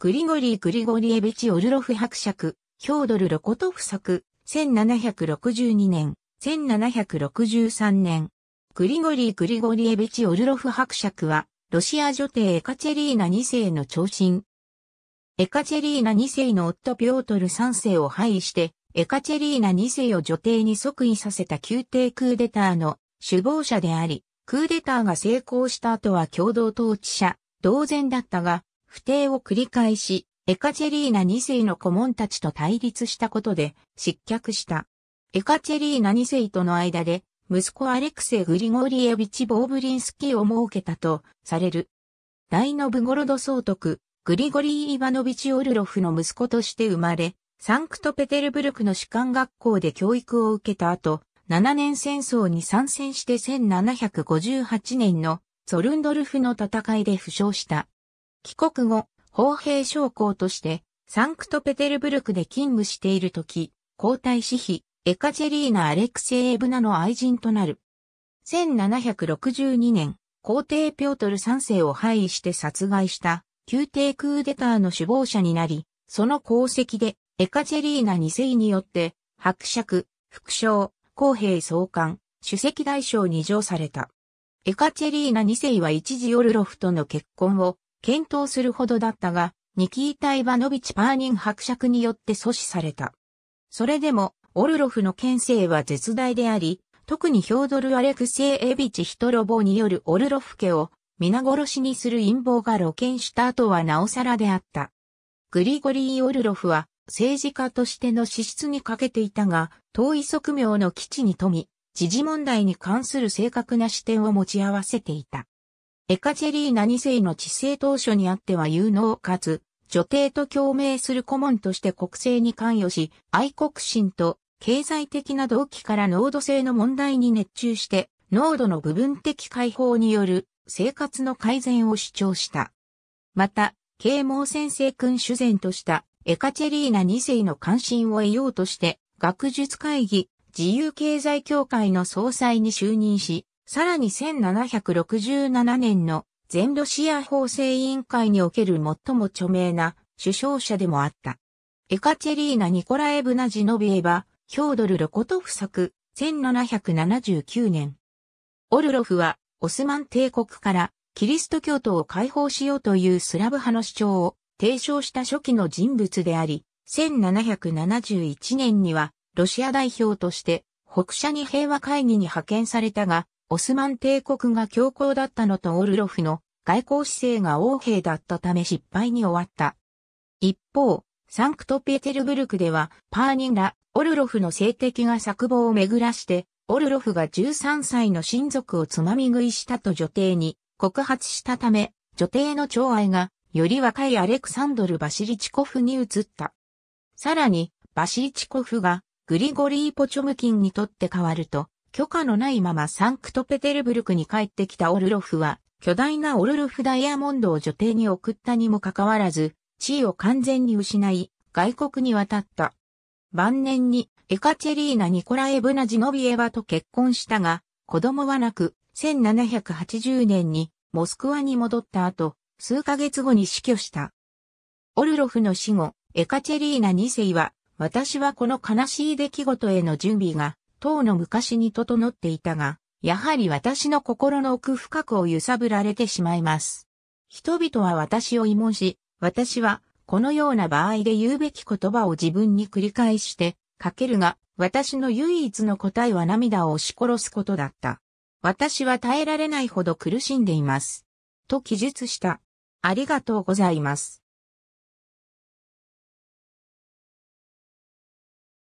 グリゴリー・グリゴリエビチ・オルロフ伯爵、ヒョードル・ロコトフ作、1762年、1763年。グリゴリー・グリゴリエビチ・オルロフ伯爵は、ロシア女帝エカチェリーナ2世の長身。エカチェリーナ2世の夫ピョートル3世を廃して、エカチェリーナ2世を女帝に即位させた宮廷クーデターの首謀者であり、クーデターが成功した後は共同統治者、同然だったが、不定を繰り返し、エカチェリーナ2世の顧問たちと対立したことで失脚した。エカチェリーナ2世との間で、息子アレクセグリゴリエビチ・ボーブリンスキーを設けたとされる。大ノブゴロド総督、グリゴリー・イバノビチ・オルロフの息子として生まれ、サンクトペテルブルクの士官学校で教育を受けた後、7年戦争に参戦して1758年のソルンドルフの戦いで負傷した。帰国後、砲兵将校として、サンクトペテルブルクで勤務している時、皇太子妃、エカチェリーナ・アレクセイエブナの愛人となる。1762年、皇帝ピョートル3世を廃位して殺害した、宮廷クーデターの首謀者になり、その功績で、エカチェリーナ2世によって、伯爵、副将、公平総監、首席大将に上された。エカチェリーナ2世は一時オルロフとの結婚を検討するほどだったが、ニキータ・イバノビチ・パーニン伯爵によって阻止された。それでも、オルロフの権勢は絶大であり、特にヒョードル・アレクセイ・エビチ・ヒトロボによるオルロフ家を皆殺しにする陰謀が露見した後はなおさらであった。グリゴリー・オルロフは政治家としての資質に欠けていたが、遠い側面の基地に富み、時事問題に関する正確な視点を持ち合わせていた。エカチェリーナ2世の治世当初にあっては有能かつ、女帝と共鳴する顧問として国政に関与し、愛国心と経済的な動機から濃度性の問題に熱中して、濃度の部分的解放による生活の改善を主張した。また、啓蒙先生君主前としたエカチェリーナ2世の関心を得ようとして、学術会議、自由経済協会の総裁に就任し、さらに1767年の全ロシア法制委員会における最も著名な首相者でもあった。エカチェリーナ・ニコラエブナ・ジノビエバ、ヒョードル・ロコトフ作、1779年。オルロフは、オスマン帝国からキリスト教徒を解放しようというスラブ派の主張を提唱した初期の人物であり、1771年にはロシア代表として北社に平和会議に派遣されたが、オスマン帝国が強硬だったのとオルロフの外交姿勢が横兵だったため失敗に終わった。一方、サンクトペテルブルクでは、パーニンら、オルロフの政敵が作望を巡らして、オルロフが13歳の親族をつまみ食いしたと女帝に告発したため、女帝の寵愛が、より若いアレクサンドル・バシリチコフに移った。さらに、バシリチコフが、グリゴリー・ポチョムキンにとって変わると、許可のないままサンクトペテルブルクに帰ってきたオルロフは、巨大なオルロフダイヤモンドを女帝に送ったにもかかわらず、地位を完全に失い、外国に渡った。晩年にエカチェリーナ・ニコラエブナ・ジノビエワと結婚したが、子供はなく、1780年にモスクワに戻った後、数ヶ月後に死去した。オルロフの死後、エカチェリーナ2世は、私はこの悲しい出来事への準備がとの昔に整っていたが、やはり私の心の奥深くを揺さぶられてしまいます。人々は私を慰問し、私はこのような場合で言うべき言葉を自分に繰り返してかけるが、私の唯一の答えは涙を押し殺すことだった。私は耐えられないほど苦しんでいます。と記述した。ありがとうございます。